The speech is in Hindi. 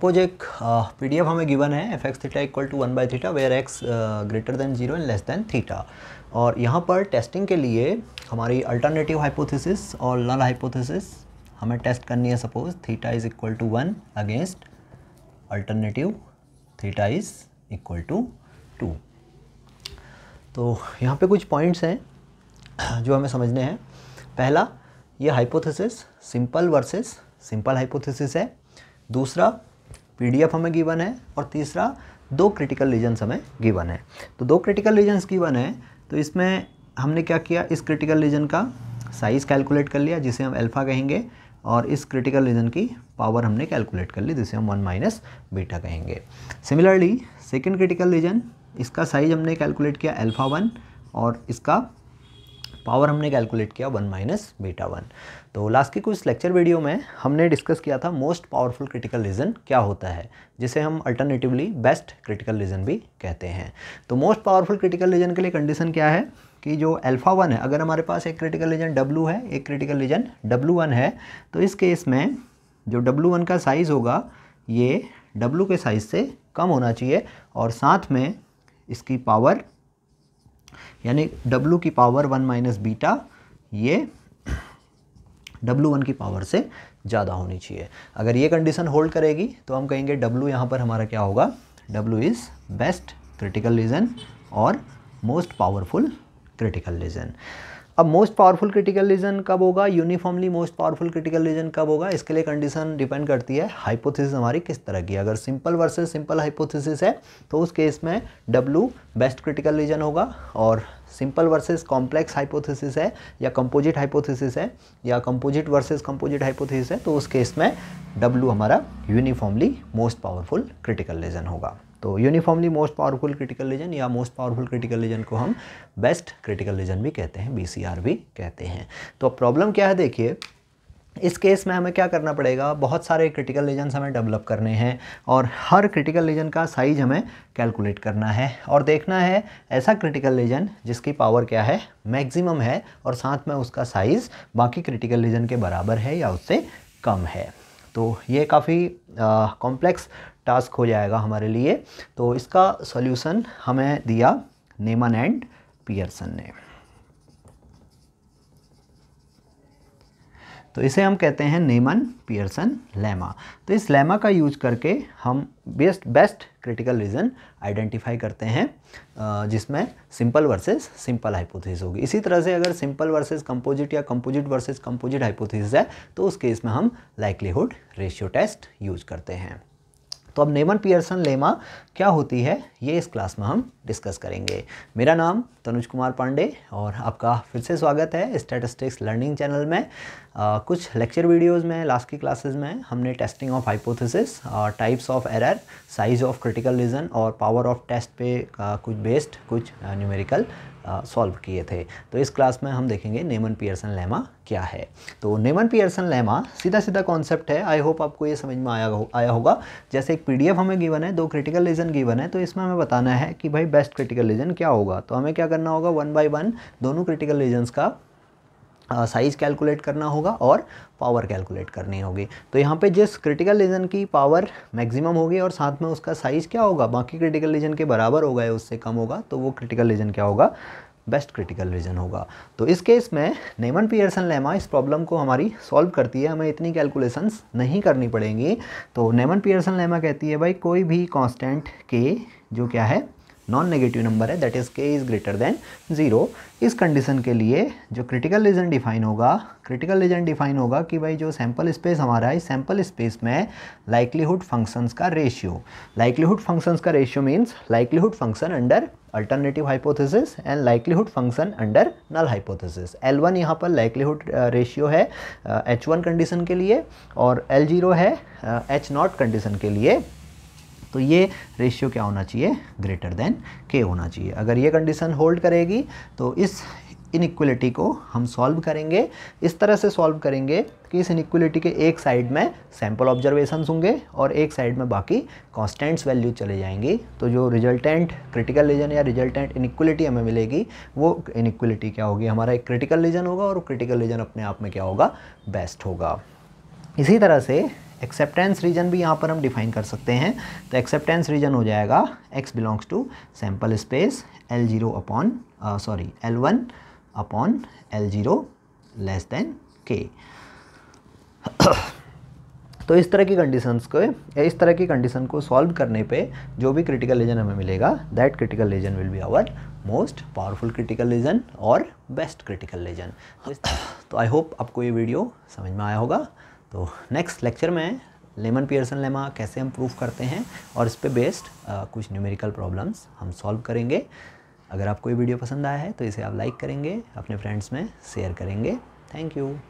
सपोज एक पी डी एफ हमें गिवन है F X theta equal to one by theta where X greater than zero and less than theta और यहाँ पर टेस्टिंग के लिए हमारी अल्टरनेटिव हाइपोथेसिस और नल हाइपोथेसिस हमें टेस्ट करनी है suppose theta is equal to one against alternative theta is equal to two तो यहाँ पे कुछ पॉइंट्स हैं जो हमें समझने हैं पहला ये hypothesis simple versus simple hypothesis है दूसरा पीडीएफ हमें गिवन है और तीसरा दो क्रिटिकल रीजन्स हमें गिवन है तो दो क्रिटिकल रीजन्स गिवन है तो इसमें हमने क्या किया इस क्रिटिकल रीजन का साइज़ कैलकुलेट कर लिया जिसे हम अल्फ़ा कहेंगे और इस क्रिटिकल रीजन की पावर हमने कैलकुलेट कर ली जिसे हम वन माइनस बीटा कहेंगे सिमिलरली सेकेंड क्रिटिकल रीजन इसका साइज हमने कैलकुलेट किया एल्फा वन और इसका पावर हमने कैलकुलेट किया वन माइनस बीटा वन तो लास्ट के कुछ लेक्चर वीडियो में हमने डिस्कस किया था मोस्ट पावरफुल क्रिटिकल रीजन क्या होता है जिसे हम अल्टरनेटिवली बेस्ट क्रिटिकल रीजन भी कहते हैं तो मोस्ट पावरफुल क्रिटिकल रीजन के लिए कंडीशन क्या है कि जो अल्फ़ा वन है अगर हमारे पास एक क्रिटिकल रीजन डब्लू है एक क्रिटिकल रीजन डब्लू वन है तो इस केस में जो डब्लू वन का साइज़ होगा ये डब्लू के साइज़ से कम होना चाहिए और साथ में इसकी पावर यानी डब्लू की पावर वन माइनस बीटा ये डब्लू वन की पावर से ज़्यादा होनी चाहिए अगर ये कंडीशन होल्ड करेगी तो हम कहेंगे डब्लू यहाँ पर हमारा क्या होगा W is best critical region और मोस्ट पावरफुल क्रिटिकल रीजन अब मोस्ट पावरफुल क्रिटिकल रीजन कब होगा uniformly most powerful critical region कब होगा इसके लिए कंडीशन डिपेंड करती है हाइपोथेसिस हमारी किस तरह की अगर सिंपल वर्सेस सिंपल हाइपोथेसिस है तो उस केस में डब्लू बेस्ट क्रिटिकल रीजन होगा और सिंपल वर्सेस कॉम्प्लेक्स हाइपोथेसिस है या कंपोजिट हाइपोथेसिस है या कंपोजिट वर्सेस कंपोजिट हाइपोथेसिस है तो उस केस में डब्लू हमारा uniformly most powerful critical region होगा तो uniformly most powerful critical region या मोस्ट पावरफुल क्रिटिकल रीजन को हम बेस्ट क्रिटिकल रीजन भी कहते हैं बी भी कहते हैं तो प्रॉब्लम क्या है देखिए इस केस में हमें क्या करना पड़ेगा बहुत सारे क्रिटिकल लीजन्स हमें डेवलप करने हैं और हर क्रिटिकल लेजन का साइज हमें कैलकुलेट करना है और देखना है ऐसा क्रिटिकल लेजन जिसकी पावर क्या है मैक्सिमम है और साथ में उसका साइज़ बाकी क्रिटिकल लेजन के बराबर है या उससे कम है तो ये काफ़ी कॉम्प्लेक्स टास्क हो जाएगा हमारे लिए तो इसका सोल्यूसन हमें दिया नेमन एंड पियर्सन ने तो इसे हम कहते हैं नेमन पियर्सन लेमा तो इस लेमा का यूज करके हम best best critical region identify करते हैं जिसमें सिंपल वर्सेस सिंपल हाइपोथेसिस होगी इसी तरह से अगर सिंपल वर्सेस कंपोजिट या कंपोजिट वर्सेस कंपोजिट हाइपोथेसिस है तो उस केस में हम लाइक्लीहुड रेशियो टेस्ट यूज करते हैं तो अब नेमन पियर्सन लेमा क्या होती है ये इस क्लास में हम डिस्कस करेंगे मेरा नाम तनुज कुमार पांडे और आपका फिर से स्वागत है स्टैटिस्टिक्स लर्निंग चैनल में आ, कुछ लेक्चर वीडियोस में लास्ट की क्लासेस में हमने testing of hypothesis types of error size of critical region और पावर ऑफ टेस्ट पे कुछ बेस्ड कुछ न्यूमेरिकल सॉल्व किए थे तो इस क्लास में हम देखेंगे नेमन पियर्सन लेमा क्या है तो नेमन पियर्सन लेमा सीधा सीधा कॉन्सेप्ट है आई होप आपको ये समझ में आया हो, आया होगा जैसे एक पीडीएफ हमें गिवन है दो क्रिटिकल रीजन गिवन है तो इसमें हमें बताना है कि भाई बेस्ट क्रिटिकल रीजन क्या होगा तो हमें क्या करना होगा वन बाई वन दोनों क्रिटिकल रीजन्स का साइज़ कैलकुलेट करना होगा और पावर कैलकुलेट करनी होगी तो यहाँ पे जिस क्रिटिकल लीजन की पावर मैक्सिमम होगी और साथ में उसका साइज़ क्या होगा बाकी क्रिटिकल लीजन के बराबर होगा या उससे कम होगा तो वो क्रिटिकल लीजन क्या होगा बेस्ट क्रिटिकल रीजन होगा तो इस केस में नेमन पियर्सन लेमा इस प्रॉब्लम को हमारी सॉल्व करती है हमें इतनी कैलकुलेशंस नहीं करनी पड़ेंगी तो नेमन पियर्सन लेमा कहती है भाई कोई भी कांस्टेंट के जो क्या है नॉन नेगेटिव नंबर है दैट इज़ के इज़ ग्रेटर देन ज़ीरो इस कंडीशन के लिए जो क्रिटिकल रीजन डिफाइन होगा क्रिटिकल रीजन डिफाइन होगा कि भाई जो सैम्पल स्पेस हमारा है सैम्पल स्पेस में लाइवलीहुड फंक्शंस का रेशियो लाइवलीहुड फंक्शंस का ratio means livelihood function under alternative hypothesis and livelihood function under null hypothesis L one यहाँ पर लाइवलीहुड रेशियो uh, है एच वन कंडीशन के लिए और एल जीरो है एच नॉट कंडीशन के लिए तो ये रेशियो क्या होना चाहिए ग्रेटर देन के होना चाहिए अगर ये कंडीशन होल्ड करेगी तो इस इनक्वलिटी को हम सॉल्व करेंगे इस तरह से सॉल्व करेंगे कि इस इनक्वलिटी के एक साइड में सैम्पल ऑब्जर्वेशन होंगे और एक साइड में बाकी कॉन्स्टेंट्स वैल्यू चले जाएंगी तो जो रिजल्टेंट क्रिटिकल रीजन या रिजल्टेंट इनक्वलिटी हमें मिलेगी वो इनक्वलिटी क्या होगी हमारा एक क्रिटिकल रीजन होगा और क्रिटिकल रीजन अपने आप में क्या होगा बेस्ट होगा इसी तरह से एक्सेप्टेंस रीजन भी यहाँ पर हम डिफाइन कर सकते हैं तो एक्सेप्टेंस रीजन हो जाएगा X belongs to sample space L zero upon sorry L one upon L zero less than K तो इस तरह की कंडीशंस को इस तरह की कंडीशन को सॉल्व करने पे जो भी क्रिटिकल रीजन हमें मिलेगा that critical region will be our most powerful critical region और बेस्ट क्रिटिकल रीजन तो आई होप आपको ये वीडियो समझ में आया होगा तो नेक्स्ट लेक्चर में लेमन पियर्सन लेमा कैसे हम प्रूफ करते हैं और इस पर बेस्ड कुछ न्यूमेरिकल प्रॉब्लम्स हम सॉल्व करेंगे अगर आपको ये वीडियो पसंद आया है तो इसे आप लाइक करेंगे अपने फ्रेंड्स में शेयर करेंगे थैंक यू